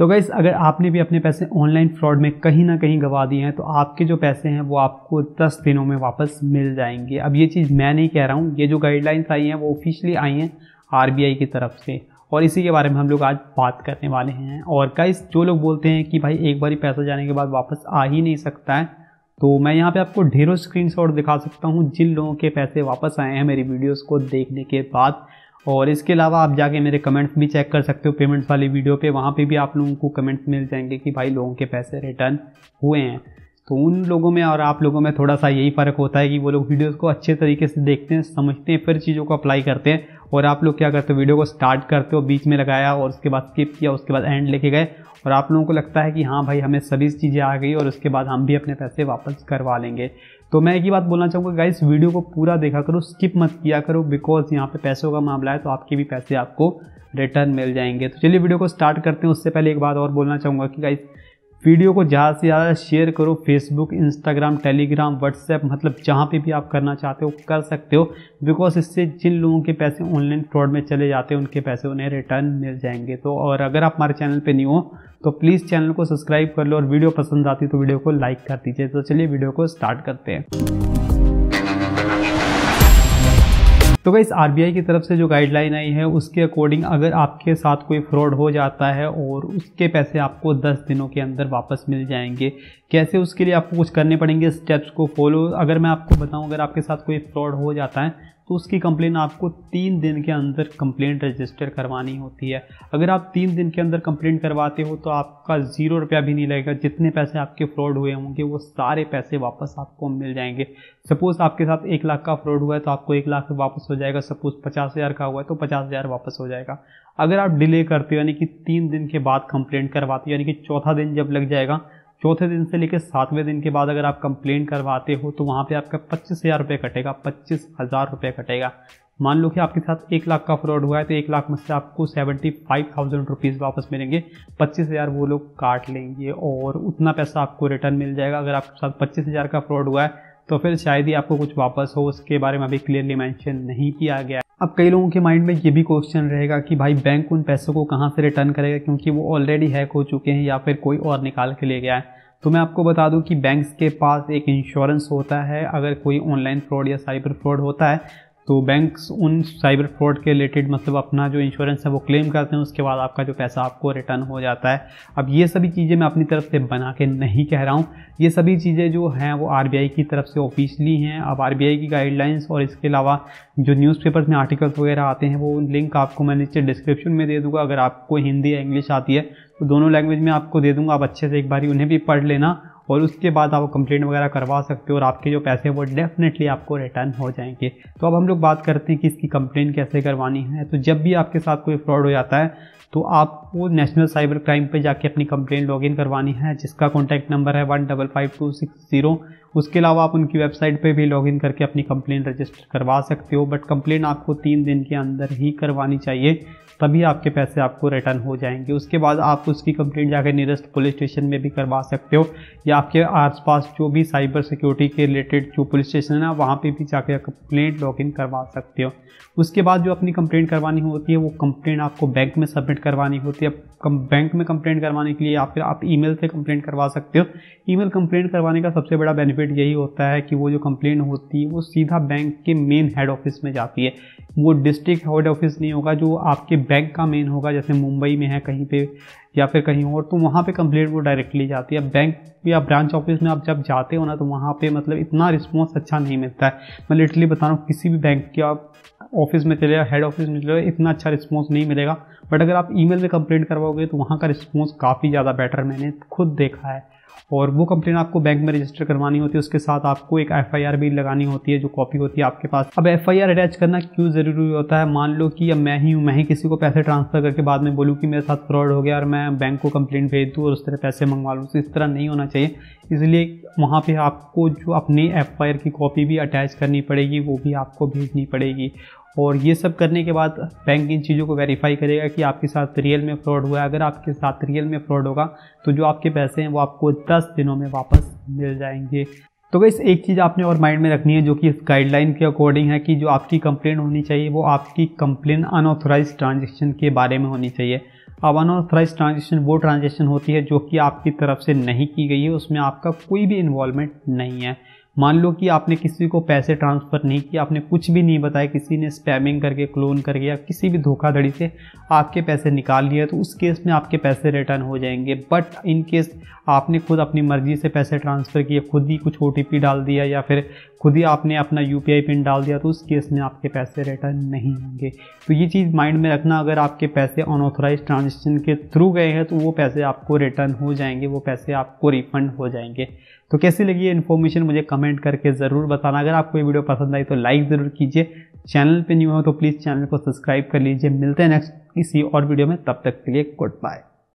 तो गई अगर आपने भी अपने पैसे ऑनलाइन फ्रॉड में कहीं ना कहीं गवा दिए हैं तो आपके जो पैसे हैं वो आपको दस दिनों में वापस मिल जाएंगे अब ये चीज़ मैं नहीं कह रहा हूँ ये जो गाइडलाइंस आई हैं वो ऑफिशियली आई हैं आर की तरफ से और इसी के बारे में हम लोग आज बात करने वाले हैं और गाइस जो लोग बोलते हैं कि भाई एक बार पैसा जाने के बाद वापस आ ही नहीं सकता है तो मैं यहाँ पे आपको ढेरों स्क्रीनशॉट दिखा सकता हूँ जिन लोगों के पैसे वापस आए हैं मेरी वीडियोस को देखने के बाद और इसके अलावा आप जाके मेरे कमेंट्स भी चेक कर सकते हो पेमेंट्स वाली वीडियो पे वहाँ पे भी आप लोगों को कमेंट्स मिल जाएंगे कि भाई लोगों के पैसे रिटर्न हुए हैं तो उन लोगों में और आप लोगों में थोड़ा सा यही फ़र्क होता है कि वो लोग वीडियोस को अच्छे तरीके से देखते हैं समझते हैं फिर चीज़ों को अप्लाई करते हैं और आप लोग क्या करते हो वीडियो को स्टार्ट करते हो बीच में लगाया और उसके बाद स्किप किया उसके बाद एंड लेके गए और आप लोगों को लगता है कि हाँ भाई हमें सभी चीज़ें आ गई और उसके बाद हम भी अपने पैसे वापस करवा लेंगे तो मैं एक ही बात बोलना चाहूँगा गाइस वीडियो को पूरा देखा करो स्किप मत किया करो बिकॉज यहाँ पे पैसों का मामला है तो आपके भी पैसे आपको रिटर्न मिल जाएंगे तो चलिए वीडियो को स्टार्ट करते हैं उससे पहले एक बात और बोलना चाहूँगा कि गाइस वीडियो को ज़्यादा से ज़्यादा शेयर करो फेसबुक इंस्टाग्राम टेलीग्राम व्हाट्सएप मतलब जहाँ पे भी आप करना चाहते हो कर सकते हो बिकॉज इससे जिन लोगों के पैसे ऑनलाइन फ्रॉड में चले जाते हैं उनके पैसे उन्हें रिटर्न मिल जाएंगे तो और अगर आप हमारे चैनल पर नहीं हो तो प्लीज़ चैनल को सब्सक्राइब कर लो और वीडियो पसंद आती तो वीडियो को लाइक कर दीजिए तो चलिए वीडियो को स्टार्ट करते हैं तो गाइस आरबीआई की तरफ से जो गाइडलाइन आई है उसके अकॉर्डिंग अगर आपके साथ कोई फ्रॉड हो जाता है और उसके पैसे आपको दस दिनों के अंदर वापस मिल जाएंगे कैसे उसके लिए आपको कुछ करने पड़ेंगे स्टेप्स को फॉलो अगर मैं आपको बताऊं अगर आपके साथ कोई फ्रॉड हो जाता है तो उसकी कंप्लेन आपको तीन दिन के अंदर कंप्लेंट रजिस्टर करवानी होती है अगर आप तीन दिन के अंदर कंप्लेंट करवाते हो तो आपका ज़ीरो रुपया भी नहीं लगेगा जितने पैसे आपके फ्रॉड हुए होंगे वो सारे पैसे वापस आपको मिल जाएंगे सपोज़ आपके साथ एक लाख का फ्रॉड हुआ है तो आपको एक लाख वापस हो जाएगा सपोज़ पचास हज़ार का हुआ है तो पचास हज़ार वापस हो जाएगा अगर आप डिले करते हो यानी कि तीन दिन के बाद कंप्लेंट करवाते हो यानी कि चौथा दिन जब लग जाएगा चौथे दिन से लेकर सातवें दिन के बाद अगर आप कंप्लेंट करवाते हो तो वहाँ पे आपका पच्चीस हज़ार रुपये कटेगा पच्चीस हज़ार रुपये कटेगा मान लो कि आपके साथ एक लाख का फ्रॉड हुआ है तो एक लाख में से आपको सेवेंटी फाइव थाउजेंड रुपीज़ वापस मिलेंगे पच्चीस हज़ार वो लोग काट लेंगे और उतना पैसा आपको रिटर्न मिल जाएगा अगर आपके साथ पच्चीस हज़ार का फ्रॉड हुआ है तो फिर शायद ही आपको कुछ वापस हो उसके बारे में अभी क्लियरली मैंशन नहीं किया गया अब कई लोगों के माइंड में ये भी क्वेश्चन रहेगा कि भाई बैंक उन पैसों को कहाँ से रिटर्न करेगा क्योंकि वो ऑलरेडी हैक हो चुके हैं या फिर कोई और निकाल के ले गया है तो मैं आपको बता दूं कि बैंक्स के पास एक इंश्योरेंस होता है अगर कोई ऑनलाइन फ्रॉड या साइबर फ्रॉड होता है तो बैंक्स उन साइबर फ्रॉड के रिलेटेड मतलब अपना जो इंश्योरेंस है वो क्लेम करते हैं उसके बाद आपका जो पैसा आपको रिटर्न हो जाता है अब ये सभी चीज़ें मैं अपनी तरफ से बना के नहीं कह रहा हूँ ये सभी चीज़ें जो हैं वो आर की तरफ से ऑफिशली हैं अब आर की गाइडलाइंस और इसके अलावा जो न्यूज़पेपर्स में आर्टिकल्स वगैरह आते हैं वो लिंक आपको मैं नीचे डिस्क्रिप्शन में दे दूँगा अगर आपको हिंदी या इंग्लिश आती है तो दोनों लैंग्वेज में आपको दे दूँगा आप अच्छे से एक बार उन्हें भी पढ़ लेना और उसके बाद आप कंप्लेंट वगैरह करवा सकते हो और आपके जो पैसे वो डेफिनेटली आपको रिटर्न हो जाएंगे तो अब हम लोग बात करते हैं कि इसकी कंप्लेंट कैसे करवानी है तो जब भी आपके साथ कोई फ्रॉड हो जाता है तो आपको नेशनल साइबर क्राइम पे जाके अपनी कंप्लेंट लॉगिन करवानी है जिसका कॉन्टैक्ट नंबर है one double five two six zero उसके अलावा आप उनकी वेबसाइट पे भी लॉगिन करके अपनी कंप्लेन रजिस्टर करवा सकते हो बट कंप्लेन आपको तीन दिन के अंदर ही करवानी चाहिए तभी आपके पैसे आपको रिटर्न हो जाएंगे उसके बाद आप उसकी कंप्लेंट जाकर नियरेस्ट पुलिस स्टेशन में भी करवा सकते हो या आपके आसपास जो भी साइबर सिक्योरिटी के रिलेटेड जो पुलिस स्टेशन है वहाँ पर भी जाकर कंप्लेंट लॉगिन करवा सकते हो उसके बाद जो अपनी कंप्लेंट करवानी होती है वो कंप्लेंट आपको बैंक में सबमिट करवानी होती है कम बैंक में कंप्लेंट करवाने के लिए या फिर आप ईमेल से कंप्लेंट करवा सकते हो ईमेल कंप्लेंट करवाने का सबसे बड़ा बेनिफिट यही होता है कि वो जो कंप्लेंट होती है वो सीधा बैंक के मेन हेड ऑफिस में जाती है वो डिस्ट्रिक्ट हेड ऑफिस नहीं होगा जो आपके बैंक का मेन होगा जैसे मुंबई में है कहीं पे या फिर कहीं और तो वहाँ पे कंप्लेंट वो डायरेक्टली जाती है बैंक या ब्रांच ऑफिस में आप जब जाते हो ना तो वहाँ पे मतलब इतना रिस्पॉन्स अच्छा नहीं मिलता है मैं लिटरली बता रहा हूँ किसी भी बैंक के आप ऑफिस में चले जाओ हेड ऑफिस में चले जाओ इतना अच्छा रिस्पॉन्स नहीं मिलेगा बट अगर आप ई में कंप्लेंट करवाओगे तो वहाँ का रिस्पॉन्स काफ़ी ज़्यादा बेटर मैंने खुद देखा है और वो कंप्लेन आपको बैंक में रजिस्टर करवानी होती है उसके साथ आपको एक एफ भी लगानी होती है जो कॉपी होती है आपके पास अब एफ अटैच करना क्यों ज़रूरी होता है मान लो कि अब मैं ही हूँ मैं ही किसी को पैसे ट्रांसफ़र करके बाद में बोलूँ कि मेरे साथ फ्रॉड हो गया और मैं बैंक को कंप्लेन भेज दूँ और उस तरह पैसे मंगवा लूँ तो इस तरह नहीं होना चाहिए इसलिए वहाँ पर आपको जो अपने एफ की कॉपी भी अटैच करनी पड़ेगी वो भी आपको भेजनी पड़ेगी और ये सब करने के बाद बैंक इन चीज़ों को वेरीफाई करेगा कि आपके साथ रियल में फ्रॉड हुआ है अगर आपके साथ रियल में फ्रॉड होगा तो जो आपके पैसे हैं वो आपको दस दिनों में वापस मिल जाएंगे तो बस एक चीज़ आपने और माइंड में रखनी है जो कि इस गाइडलाइन के अकॉर्डिंग है कि जो आपकी कंप्लेन होनी चाहिए वो आपकी कंप्लेन अनऑथोराइज ट्रांजेक्शन के बारे में होनी चाहिए अब अनऑथराइज ट्रांजेक्शन वो ट्रांजेक्शन होती है जो कि आपकी तरफ से नहीं की गई है उसमें आपका कोई भी इन्वॉल्वमेंट नहीं है मान लो कि आपने किसी को पैसे ट्रांसफ़र नहीं किया आपने कुछ भी नहीं बताया किसी ने स्पैमिंग करके क्लोन करके या किसी भी धोखाधड़ी से आपके पैसे निकाल लिए तो उस केस में आपके पैसे रिटर्न हो जाएंगे बट इन केस आपने खुद अपनी मर्ज़ी से पैसे ट्रांसफ़र किए खुद ही कुछ ओ डाल दिया या फिर खुद ही आपने अपना यू पिन डाल दिया तो उस केस में आपके पैसे रिटर्न नहीं होंगे तो ये चीज़ माइंड में रखना अगर आपके पैसे अनऑथोराइज ट्रांजेक्शन के थ्रू गए हैं तो वो पैसे आपको रिटर्न हो जाएंगे वो पैसे आपको रिफंड हो जाएंगे तो कैसी लगी ये इन्फॉर्मेशन मुझे कमेंट करके ज़रूर बताना अगर आपको ये वीडियो पसंद आई तो लाइक ज़रूर कीजिए चैनल पे न्यू हो तो प्लीज़ चैनल को सब्सक्राइब कर लीजिए मिलते हैं नेक्स्ट किसी और वीडियो में तब तक के लिए गुड बाय